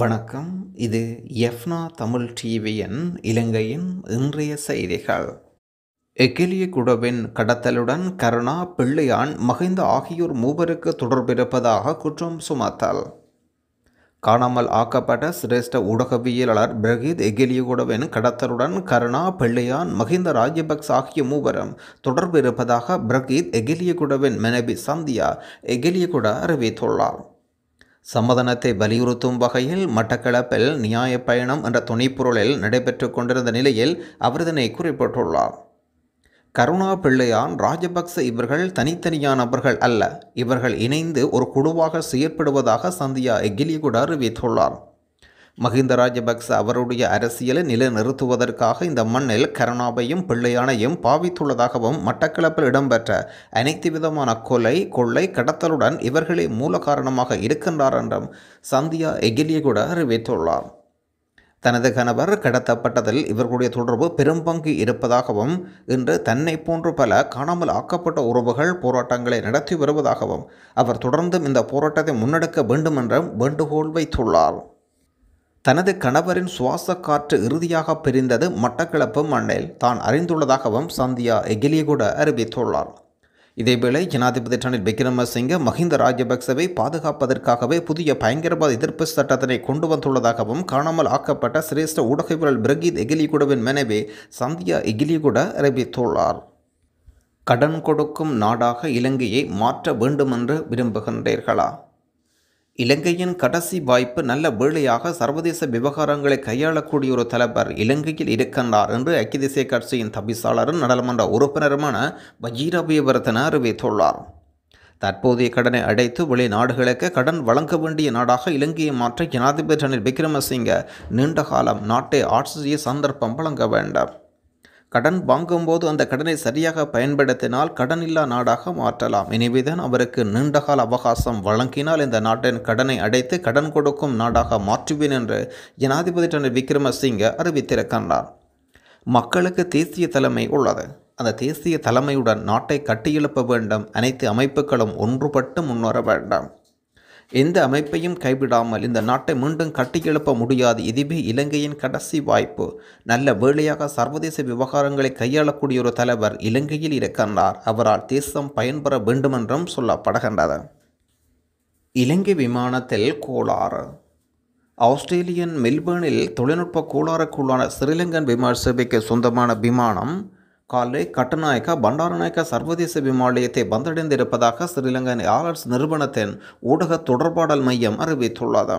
வணக்கம் இது எஃப்னா தமிழ் டிவியின் இலங்கையின் இன்றைய செய்திகள் எகிலிய குடவின் கடத்தலுடன் கருணா பிள்ளையான் மகிந்த ஆகியோர் மூவருக்கு தொடர்பிருப்பதாக குற்றம் சுமத்தல் காணாமல் ஆக்கப்பட்ட சிரேஷ்ட ஊடகவியலாளர் பிரகீத் எகிலியகுடவின் கடத்தலுடன் கருணா பிள்ளையான் மஹிந்த ராஜபக்ஸ் ஆகிய மூவரும் தொடர்பு இருப்பதாக பிரகீத் எகிலியகுடவின் மனைவி சந்தியா எகிலியகுட அறிவித்துள்ளார் சம்மதனத்தை வலியுறுத்தும் வகையில் மட்டக்களப்பில் நியாய பயணம் என்ற துணைப்பொருளில் நடைபெற்று கொண்டிருந்த நிலையில் அவர் இதனை குறிப்பிட்டுள்ளார் கருணா பிள்ளையான் ராஜபக்ச இவர்கள் தனித்தனியான நபர்கள் அல்ல இவர்கள் இணைந்து ஒரு குழுவாக செயற்படுவதாக சந்தியா எகிலிகுடா அறிவித்துள்ளார் மஹிந்த ராஜபக்ச அவருடைய அரசியலை நிலைநிறுத்துவதற்காக இந்த மண்ணில் கருணாவையும் பிள்ளையானையும் பாவித்துள்ளதாகவும் மட்டக்களப்பில் இடம்பெற்ற அனைத்து விதமான கொலை கொள்ளை கடத்தலுடன் இவர்களே மூல காரணமாக இருக்கின்றார் என்றும் சந்தியா எகிலிய கூட அறிவித்துள்ளார் தனது கணவர் கடத்தப்பட்டதில் இவர்களுடைய தொடர்பு பெரும்பங்கு இருப்பதாகவும் இன்று தன்னை போன்று பல காணாமல் ஆக்கப்பட்ட உறவுகள் போராட்டங்களை நடத்தி வருவதாகவும் அவர் தொடர்ந்தும் இந்த போராட்டத்தை முன்னெடுக்க வேண்டும் என்றும் வேண்டுகோள் வைத்துள்ளார் தனது கணவரின் சுவாச காற்று இறுதியாக பிரிந்தது மட்டக்களப்பு மண்ணில் தான் அறிந்துள்ளதாகவும் சந்தியா எகிலியகுட அறிவித்துள்ளார் இதேவேளை ஜனாதிபதி ரணில் விக்ரமசிங்க மஹிந்த ராஜபக்சவை பாதுகாப்பதற்காகவே புதிய பயங்கரவாத எதிர்ப்பு சட்டத்தினை கொண்டு வந்துள்ளதாகவும் காணாமல் ஆக்கப்பட்ட சிரேஷ்ட ஊடகவியல் பிரகீத் எகிலிகுடவின் மனைவி சந்தியா எகிலிகுட அறிவித்துள்ளார் கடன் கொடுக்கும் நாடாக இலங்கையை மாற்ற வேண்டுமென்று விரும்புகின்றீர்களா இலங்கையின் கடைசி வாய்ப்பு நல்ல வேளையாக சர்வதேச விவகாரங்களை கையாளக்கூடிய ஒரு தலைவர் இலங்கையில் இருக்கின்றார் என்று ஐக்கிய தேசிய கட்சியின் தபிசாளரும் நாடாளுமன்ற உறுப்பினருமான வஜீரபியவர்த்தன அறிவித்துள்ளார் தற்போதைய கடனை அடைத்து வெளிநாடுகளுக்கு கடன் வழங்க வேண்டிய நாடாக இலங்கையை மாற்ற ஜனாதிபதி ரணில் விக்ரமசிங்க நீண்ட காலம் நாட்டை ஆட்சி சந்தர்ப்பம் வழங்க வேண்டும் கடன் வாங்கும்போது அந்த கடனை சரியாக பயன்படுத்தினால் கடனில்லா நாடாக மாற்றலாம் எனவேதான் அவருக்கு நீண்டகால அவகாசம் வழங்கினால் இந்த நாட்டின் கடனை அடைத்து கடன் கொடுக்கும் நாடாக மாற்றுவேன் என்று ஜனாதிபதி ரணில் விக்ரமசிங்க அறிவித்திருக்கின்றார் மக்களுக்கு தேசிய தலைமை உள்ளது அந்த தேசிய தலைமையுடன் நாட்டை கட்டியெழுப்ப வேண்டும் அனைத்து அமைப்புகளும் ஒன்றுபட்டு முன்வர வேண்டும் எந்த அமைப்பையும் கைவிடாமல் இந்த நாட்டை மீண்டும் கட்டியெழுப்ப முடியாது இதுவே இலங்கையின் கடைசி வாய்ப்பு நல்ல வேளையாக சர்வதேச விவகாரங்களை கையாளக்கூடிய ஒரு தலைவர் இலங்கையில் இருக்கின்றார் அவரால் தேசம் பயன்பெற வேண்டுமென்றும் சொல்லப்படுகின்றது இலங்கை விமானத்தில் கோளாறு ஆஸ்திரேலியன் மெல்பர்னில் தொழில்நுட்ப கோளாறுக்குள்ளான ஸ்ரீலங்கன் விமான சேவைக்கு சொந்தமான விமானம் காலை கட்டநாயக்கா பண்டாரநாயக்கா சர்வதேச விமானத்தை வந்தடைந்திருப்பதாக ஸ்ரீலங்கா ஏர்லைன்ஸ் நிறுவனத்தின் ஊடக தொடர்பாடல் மையம் அறிவித்துள்ளது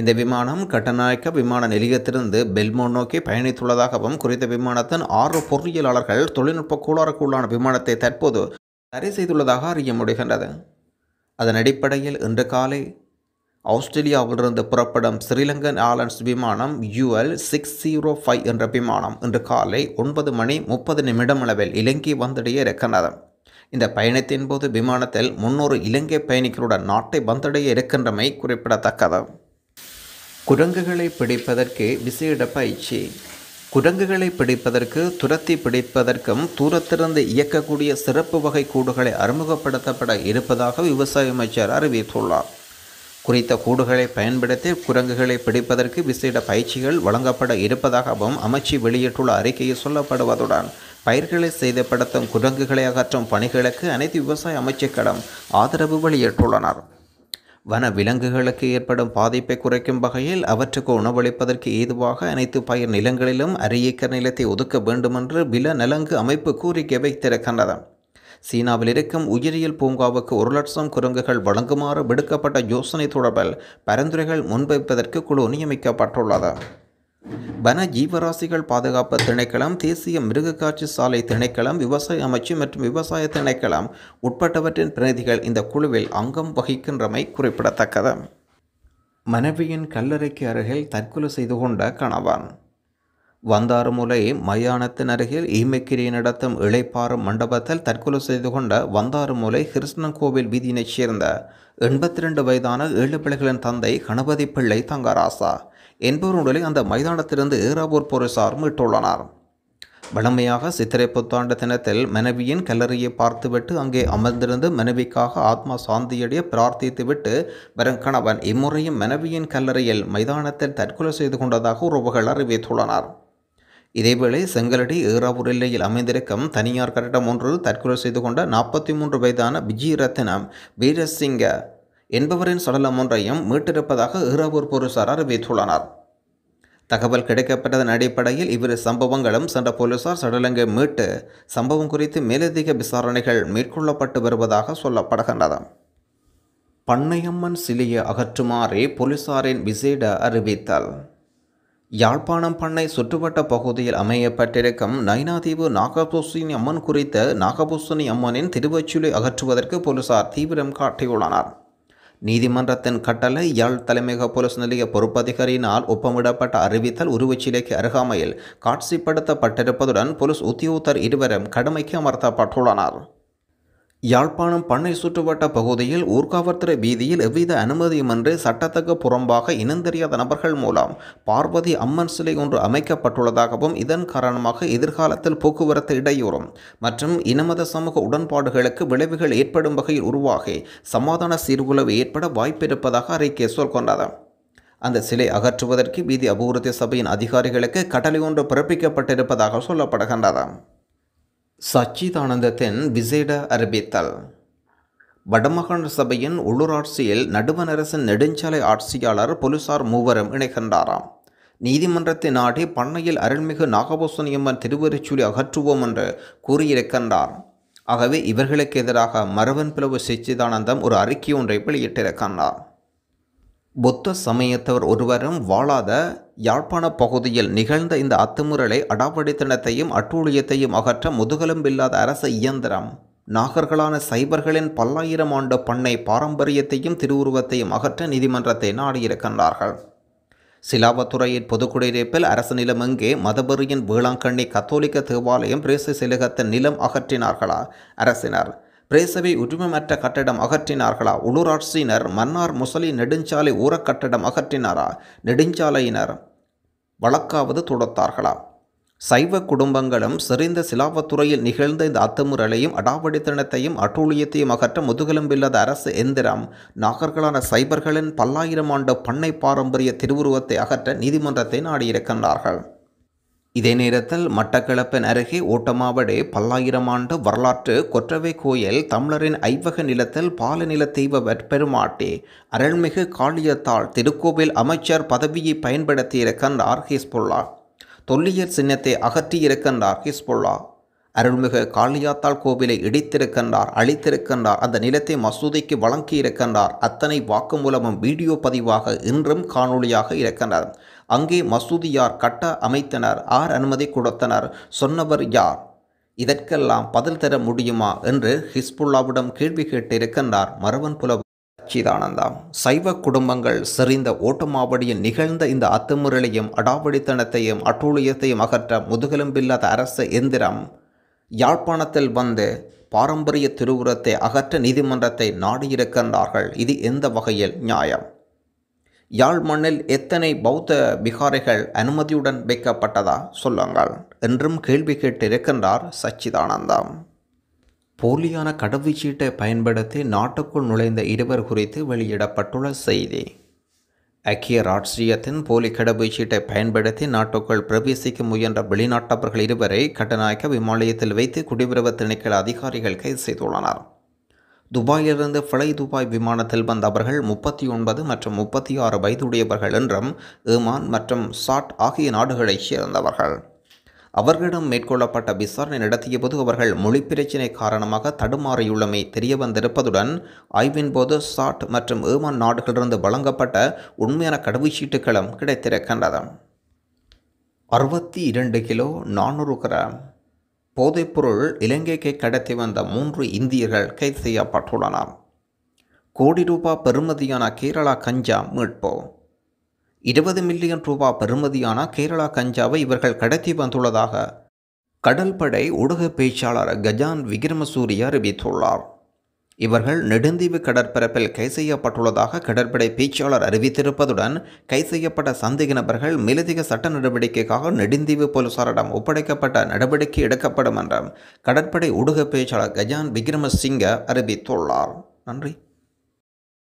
இந்த விமானம் கட்டநாயக்க விமான நிலையத்திலிருந்து பெல்மோ நோக்கி பயணித்துள்ளதாகவும் குறித்த விமானத்தின் ஆறு பொறியியலாளர்கள் தொழில்நுட்ப கோளாறுக்குள்ளான விமானத்தை தற்போது தடை செய்துள்ளதாக அறிய முடிகின்றது அதன் அடிப்படையில் இன்று காலை ஆஸ்திரேலியாவிலிருந்து புறப்படும் ஸ்ரீலங்கன் ஏர்லைன்ஸ் விமானம் யூஎல் சிக்ஸ் ஜீரோ ஃபைவ் என்ற விமானம் இன்று காலை ஒன்பது மணி முப்பது நிமிடம் அளவில் இலங்கை வந்தடைய இருக்கின்றது இந்த பயணத்தின் போது விமானத்தில் முன்னூறு இலங்கை பயணிகளுடன் நாட்டை வந்தடைய இருக்கின்றமை குறிப்பிடத்தக்கது குரங்குகளை பிடிப்பதற்கு விசேட பயிற்சி குரங்குகளை பிடிப்பதற்கு துரத்தி பிடிப்பதற்கும் தூரத்திலிருந்து இயக்கக்கூடிய சிறப்பு வகை கூடுகளை அறிமுகப்படுத்தப்பட இருப்பதாக விவசாய அமைச்சர் அறிவித்துள்ளார் குறித்த கூடுகளை பயன்படுத்தி குரங்குகளை பிடிப்பதற்கு விசேட பயிற்சிகள் வழங்கப்பட இருப்பதாகவும் அமைச்சு வெளியிட்டுள்ள அறிக்கையில் சொல்லப்படுவதுடன் பயிர்களை செய்தப்படுத்தும் குரங்குகளை அகற்றும் பணிகளுக்கு அனைத்து விவசாய அமைச்சுக்களும் ஆதரவு வெளியிட்டுள்ளனர் வன விலங்குகளுக்கு ஏற்படும் பாதிப்பை குறைக்கும் வகையில் அவற்றுக்கு உணவளிப்பதற்கு ஏதுவாக அனைத்து பயிர் நிலங்களிலும் அரியக்க நிலத்தை ஒதுக்க வேண்டுமென்று வில நலங்கு அமைப்பு கோரிக்கை வைத்திருக்கின்றன சீனாவில் இருக்கும் உயிரியல் பூங்காவுக்கு ஒரு லட்சம் குரங்குகள் வழங்குமாறு விடுக்கப்பட்ட யோசனை தொடர்பில் பரிந்துரைகள் முன்வைப்பதற்கு குழு நியமிக்கப்பட்டுள்ளது வன ஜீவராசிகள் பாதுகாப்பு திணைக்களம் தேசிய மிருகக்காட்சி சாலை திணைக்களம் விவசாய அமைச்சு மற்றும் விவசாய திணைக்களம் உட்பட்டவற்றின் பிரதிநிதிகள் இந்த குழுவில் அங்கம் வகிக்கின்றமை குறிப்பிடத்தக்கது மனைவியின் கல்லறைக்கு அருகில் தற்கொலை செய்து கொண்ட கணவன் வந்தாறுமுலை மயானத்தின் அருகில் ஈமக்கிரி நடத்தும் இளைப்பாறும் மண்டபத்தில் தற்கொலை செய்து கொண்ட வந்தாறுமுலை கிருஷ்ணன் கோவில் வீதியினைச் சேர்ந்த எண்பத்தி ரெண்டு வயதான ஏழு பிள்ளைகளின் தந்தை கணபதி பிள்ளை தங்கராசா என்பவர் அந்த மைதானத்திலிருந்து ஏறாவூர் போலீசார் மீட்டுள்ளனர் வழமையாக சித்திரை புத்தாண்டு தினத்தில் மனைவியின் கல்லறையை பார்த்துவிட்டு அங்கே அமர்ந்திருந்து மனைவிக்காக ஆத்மா சாந்தியடைய பிரார்த்தித்துவிட்டு வரும் கணவன் இம்முறையும் மனைவியின் கல்லறையில் மைதானத்தில் தற்கொலை செய்து கொண்டதாக உறவுகள் அறிவித்துள்ளனர் இதேவேளை செங்கலடி ஏறாவூர் எல்லையில் அமைந்திருக்கும் தனியார் கட்டடம் ஒன்று தற்கொலை செய்து கொண்ட நாற்பத்தி மூன்று வயதான ரத்தினம் வீரசிங்க என்பவரின் சடலம் ஒன்றையும் மீட்டிருப்பதாக ஏறாவூர் போலீசார் அறிவித்துள்ளனர் தகவல் கிடைக்கப்பட்டதன் அடிப்படையில் இவ்விரு சம்பவங்களும் சென்ற போலீசார் சடலங்கை மீட்டு சம்பவம் குறித்து மேலதிக விசாரணைகள் மேற்கொள்ளப்பட்டு வருவதாக சொல்லப்படுகின்றது பண்ணையம்மன் சிலையை அகற்றுமாறே போலீசாரின் விசேட அறிவித்தல் யாழ்ப்பாணம் பண்ணை சுற்றுவட்ட பகுதியில் அமையப்பட்டிருக்கும் நைனாதீவு நாகபூசுனி அம்மன் குறித்த நாகபூசுனி அம்மனின் திருவச்சுளை அகற்றுவதற்கு போலீசார் தீவிரம் காட்டியுள்ளனர் நீதிமன்றத்தின் கட்டளை யாழ் தலைமையக போலீஸ் நிலைய பொறுப்பதிகாரியினால் ஒப்பமிடப்பட்ட அறிவித்தல் உருவச்சிலைக்கு அருகாமையில் காட்சிப்படுத்தப்பட்டிருப்பதுடன் போலீஸ் உத்தியோகத்தர் இருவரும் கடமைக்கு அமர்த்தப்பட்டுள்ளனர் யாழ்ப்பாணம் பண்ணை சுற்றுவட்ட பகுதியில் ஊர்காவற்துறை வீதியில் எவ்வித அனுமதியுமின்றி சட்டத்துக்கு புறம்பாக இனந்தெரியாத நபர்கள் மூலம் பார்வதி அம்மன் சிலை ஒன்று அமைக்கப்பட்டுள்ளதாகவும் இதன் காரணமாக எதிர்காலத்தில் போக்குவரத்து இடையூறும் மற்றும் இனமத சமூக உடன்பாடுகளுக்கு விளைவுகள் ஏற்படும் வகையில் உருவாகி சமாதான சீர்குலைவு ஏற்பட வாய்ப்பிருப்பதாக அறிக்கை சொல்கொண்டது அந்த சிலை அகற்றுவதற்கு வீதி அபிவிருத்தி சபையின் அதிகாரிகளுக்கு கட்டளை ஒன்று பிறப்பிக்கப்பட்டிருப்பதாக சொல்லப்படுகின்றது சச்சிதானந்தத்தின் விசேட அறிவித்தல் வடமாகாண சபையின் உள்ளூராட்சியில் நடுவண் நெடுஞ்சாலை ஆட்சியாளர் போலீசார் மூவரும் இணைகின்றாராம் நீதிமன்றத்தை நாடி பண்ணையில் அருள்மிகு நாகபூசணியம்மன் திருவருச்சூலி அகற்றுவோம் என்று கூறியிருக்கின்றார் ஆகவே இவர்களுக்கு எதிராக மரவன் பிளவு சச்சிதானந்தம் ஒரு அறிக்கை ஒன்றை வெளியிட்டிருக்கின்றார் புத்த சமயத்தவர் ஒருவரும் வாழாத யாழ்ப்பாண பகுதியில் நிகழ்ந்த இந்த அத்துமுறலை அடாவடித்தனத்தையும் அட்டூழியத்தையும் அகற்ற முதுகலும்பில்லாத அரச இயந்திரம் நாகர்களான சைபர்களின் பல்லாயிரம் ஆண்டு பண்ணை பாரம்பரியத்தையும் திருவுருவத்தையும் அகற்ற நீதிமன்றத்தை நாடியிருக்கின்றார்கள் சிலாபத்துறையின் பொதுக்குடியிருப்பில் அரசு நிலம் எங்கே மதபெறியின் வேளாங்கண்ணி கத்தோலிக்க தேவாலயம் பிரேசு சிலகத்தின் நிலம் அகற்றினார்களா அரசினர் பிரேசவை உரிமமற்ற கட்டடம் அகற்றினார்களா உள்ளூராட்சியினர் மன்னார் முசலி நெடுஞ்சாலை ஊரக் கட்டடம் அகற்றினாரா நெடுஞ்சாலையினர் வழக்காவது தொடர்த்தார்களா சைவ குடும்பங்களும் சிறைந்த சிலாவத்துறையில் நிகழ்ந்த இந்த அத்துமுறலையும் அடாவடித்தனத்தையும் அட்டூழியத்தையும் அகற்ற முதுகெலும்பில்லாத அரசு எந்திரம் நாகர்களான சைபர்களின் பல்லாயிரம் ஆண்டு பண்ணை பாரம்பரிய திருவுருவத்தை அகற்ற நீதிமன்றத்தை நாடியிருக்கின்றார்கள் இதே நேரத்தில் மட்டக்களப்பின் அருகே ஓட்டமாவடே பல்லாயிரம் ஆண்டு வரலாற்று கொற்றவை கோயில் தமிழரின் ஐவக நிலத்தில் பாலநில தெய்வ பெருமாட்டி அருள்மிகு காளியத்தாள் திருக்கோவில் அமைச்சர் பதவியை பயன்படுத்தியிருக்கின்றார் ஹிஸ்புல்லா தொல்லியல் சின்னத்தை அகற்றியிருக்கின்றார் ஹிஸ்புல்லா அருள்மிகு காளியாத்தாள் கோவிலை இடித்திருக்கின்றார் அழித்திருக்கின்றார் அந்த நிலத்தை மசூதிக்கு வழங்கியிருக்கின்றார் அத்தனை வாக்குமூலமும் வீடியோ பதிவாக இன்றும் காணொளியாக இருக்கின்றார் அங்கே மசூதியார் கட்ட அமைத்தனர் ஆர் அனுமதி கொடுத்தனர் சொன்னவர் யார் இதற்கெல்லாம் பதில் தர முடியுமா என்று ஹிஸ்புல்லாவிடம் கேள்வி கேட்டிருக்கின்றார் மரவன் புலவர் சச்சிதானந்தா சைவ குடும்பங்கள் செறிந்த ஓட்டமாவடியில் நிகழ்ந்த இந்த அத்துமுறையையும் அடாவடித்தனத்தையும் அட்டூழியத்தையும் அகற்ற முதுகெலும்பில்லாத அரச எந்திரம் யாழ்ப்பாணத்தில் வந்து பாரம்பரிய திருவுரத்தை அகற்ற நீதிமன்றத்தை நாடியிருக்கின்றார்கள் இது எந்த வகையில் நியாயம் யாழ் மண்ணில் எத்தனை பௌத்த விகாரைகள் அனுமதியுடன் வைக்கப்பட்டதா சொல்லுங்கள் என்றும் கேள்வி கேட்டிருக்கின்றார் சச்சிதானந்தம் போலியான கடவுச்சீட்டை பயன்படுத்தி நாட்டுக்குள் நுழைந்த இருவர் குறித்து வெளியிடப்பட்டுள்ள செய்தி ஐக்கிய ராஷ்டிரியத்தின் போலி கடவுச்சீட்டை பயன்படுத்தி நாட்டுக்குள் பிரவேசிக்க முயன்ற வெளிநாட்டவர்கள் இருவரை கட்டநாயக்க விமானத்தில் வைத்து குடியுறவு திணைக்கள அதிகாரிகள் கைது செய்துள்ளனர் துபாயிலிருந்து ஃபிளை துபாய் விமானத்தில் வந்தவர்கள் முப்பத்தி ஒன்பது மற்றும் முப்பத்தி ஆறு வயதுடையவர்கள் என்றும் ஏமான் மற்றும் சாட் ஆகிய நாடுகளைச் சேர்ந்தவர்கள் அவர்களிடம் மேற்கொள்ளப்பட்ட விசாரணை நடத்தியபோது அவர்கள் மொழி பிரச்சினை காரணமாக தடுமாறியுள்ளமை தெரியவந்திருப்பதுடன் ஆய்வின் போது சாட் மற்றும் ஏமான் நாடுகளிலிருந்து வழங்கப்பட்ட உண்மையான கடவுச்சீட்டுகளும் கிடைத்திருக்கின்றன அறுபத்தி இரண்டு கிலோ நானூறு கிராம் போதைப்பொருள் இலங்கைக்கு கடத்தி வந்த மூன்று இந்தியர்கள் கைது செய்யப்பட்டுள்ளனர் கோடி ரூபாய் பெறுமதியான கேரளா கஞ்சா மீட்பு இருபது மில்லியன் ரூபாய் பெறுமதியான கேரளா கஞ்சாவை இவர்கள் கடத்தி வந்துள்ளதாக கடல்படை ஊடக பேச்சாளர் கஜான் விக்ரமசூரி அறிவித்துள்ளார் இவர்கள் நெடுந்தீவு கடற்பரப்பில் கை செய்யப்பட்டுள்ளதாக கடற்படை பேச்சாளர் அறிவித்திருப்பதுடன் கை செய்யப்பட்ட சந்தேக நபர்கள் மேலதிக சட்ட நடவடிக்கைக்காக நெடுந்தீவு போலீசாரிடம் ஒப்படைக்கப்பட்ட நடவடிக்கை எடுக்கப்படும் என்றும் கடற்படை ஊடக பேச்சாளர் கஜான் விக்ரமசிங்க அறிவித்துள்ளார் நன்றி